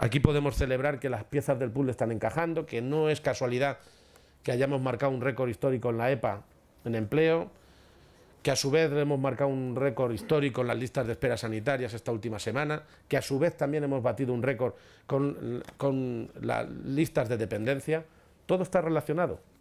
Aquí podemos celebrar que las piezas del puzzle están encajando, que no es casualidad que hayamos marcado un récord histórico en la EPA en empleo, que a su vez hemos marcado un récord histórico en las listas de espera sanitarias esta última semana, que a su vez también hemos batido un récord con, con las listas de dependencia. Todo está relacionado.